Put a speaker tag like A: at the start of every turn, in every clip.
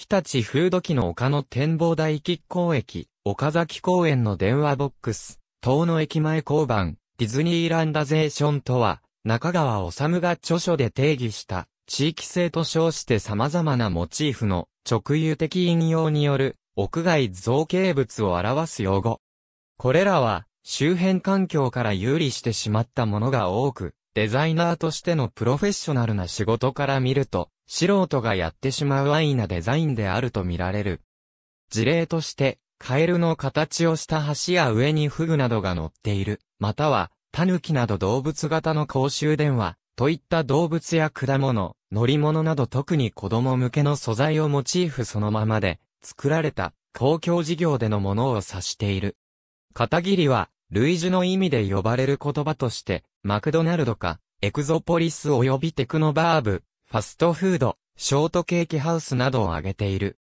A: 日立フード機の丘の展望台喫光駅、岡崎公園の電話ボックス、遠野駅前交番、ディズニーランダゼーションとは、中川治が著書で定義した、地域性と称して様々なモチーフの直輸的引用による屋外造形物を表す用語。これらは周辺環境から有利してしまったものが多く、デザイナーとしてのプロフェッショナルな仕事から見ると、素人がやってしまう安易なデザインであると見られる。事例として、カエルの形をした橋や上にフグなどが乗っている、または、タヌキなど動物型の公衆電話、といった動物や果物、乗り物など特に子供向けの素材をモチーフそのままで、作られた公共事業でのものを指している。片桐は、類似の意味で呼ばれる言葉として、マクドナルドか、エクゾポリス及びテクノバーブ、ファストフード、ショートケーキハウスなどを挙げている。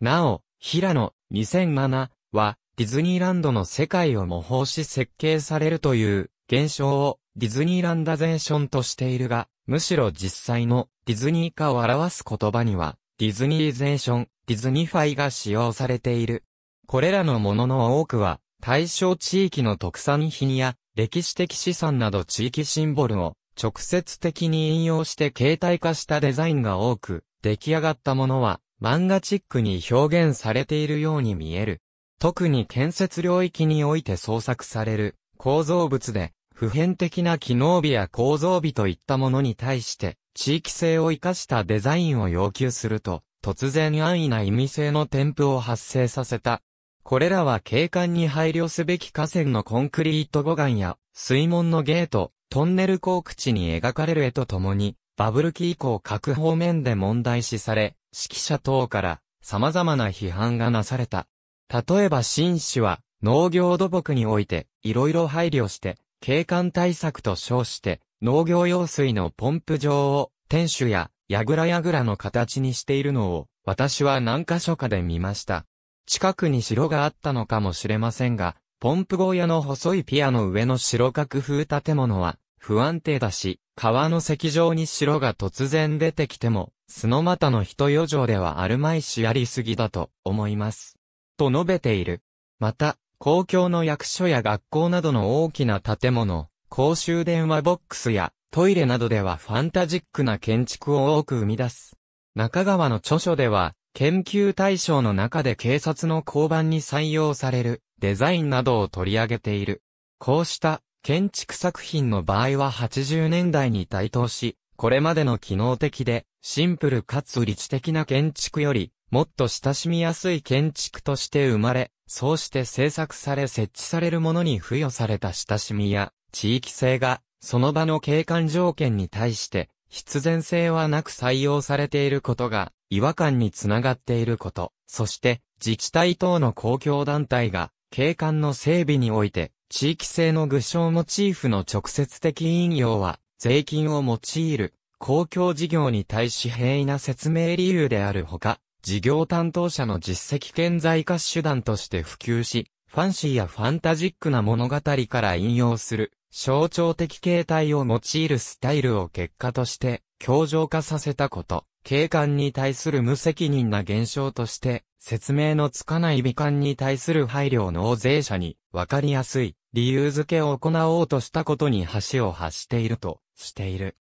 A: なお、平野2007はディズニーランドの世界を模倣し設計されるという現象をディズニーランダゼーションとしているが、むしろ実際のディズニー化を表す言葉にはディズニーゼーション、ディズニファイが使用されている。これらのものの多くは、対象地域の特産品や、歴史的資産など地域シンボルを、直接的に引用して形態化したデザインが多く、出来上がったものは、漫画チックに表現されているように見える。特に建設領域において創作される構造物で、普遍的な機能美や構造美といったものに対して、地域性を活かしたデザインを要求すると、突然安易な意味性の添付を発生させたこれらは景観に配慮すべき河川のコンクリート護岸や、水門のゲート、トンネル港口に描かれる絵とともに、バブル期以降各方面で問題視され、指揮者等から様々な批判がなされた。例えば新士は、農業土木において、いろいろ配慮して、景観対策と称して、農業用水のポンプ場を、天守や、櫓櫓やの形にしているのを、私は何箇所かで見ました。近くに城があったのかもしれませんが、ポンプ小屋の細いピアの上の白角風建物は不安定だし、川の石上に城が突然出てきても、スノマタの人余剰ではあるまいしやりすぎだと思います。と述べている。また、公共の役所や学校などの大きな建物、公衆電話ボックスやトイレなどではファンタジックな建築を多く生み出す。中川の著書では、研究対象の中で警察の交番に採用されるデザインなどを取り上げている。こうした建築作品の場合は80年代に台頭し、これまでの機能的でシンプルかつ理知的な建築よりもっと親しみやすい建築として生まれ、そうして制作され設置されるものに付与された親しみや地域性がその場の景観条件に対して必然性はなく採用されていることが、違和感につながっていること、そして自治体等の公共団体が、景観の整備において、地域性の具象モチーフの直接的引用は、税金を用いる、公共事業に対し平易な説明理由であるほか、事業担当者の実績顕在化手段として普及し、ファンシーやファンタジックな物語から引用する象徴的形態を用いるスタイルを結果として、強情化させたこと、景観に対する無責任な現象として、説明のつかない美観に対する配慮納税者に、わかりやすい、理由付けを行おうとしたことに橋を発していると、している。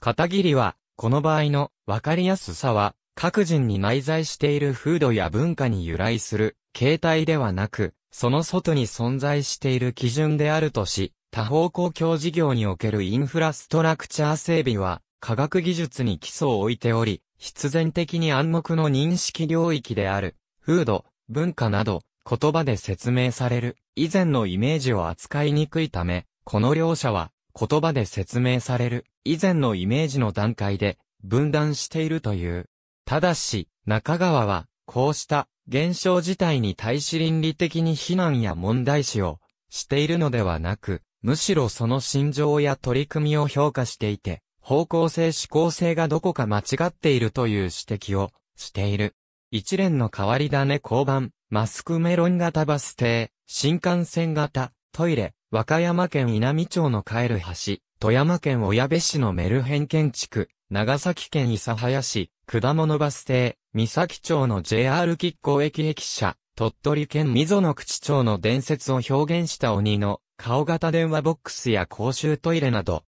A: 片桐は、この場合の、わかりやすさは、各人に内在している風土や文化に由来する、形態ではなく、その外に存在している基準であるとし、他方公共事業におけるインフラストラクチャー整備は、科学技術に基礎を置いており、必然的に暗黙の認識領域である、風土、文化など、言葉で説明される、以前のイメージを扱いにくいため、この両者は、言葉で説明される、以前のイメージの段階で、分断しているという。ただし、中川は、こうした現象自体に対し倫理的に非難や問題視をしているのではなく、むしろその心情や取り組みを評価していて、方向性思考性がどこか間違っているという指摘をしている。一連の変わり種交番、マスクメロン型バス停、新幹線型、トイレ、和歌山県稲美町の帰る橋、富山県小矢部市のメルヘン建築、長崎県諫早市、果物バス停、三崎町の JR 吉光駅駅舎、鳥取県溝の口町の伝説を表現した鬼の、顔型電話ボックスや公衆トイレなど。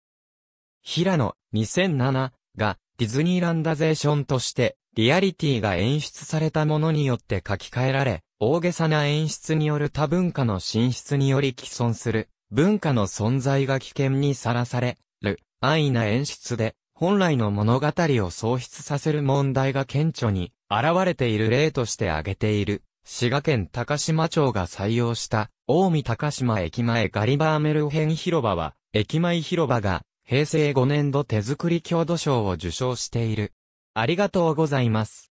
A: 平野、2007が、ディズニーランダゼーションとして、リアリティが演出されたものによって書き換えられ、大げさな演出による多文化の進出により既存する、文化の存在が危険にさらされる、安易な演出で、本来の物語を創出させる問題が顕著に現れている例として挙げている、滋賀県高島町が採用した、近江高島駅前ガリバーメルヘン広場は、駅前広場が、平成5年度手作り郷土賞を受賞している。ありがとうございます。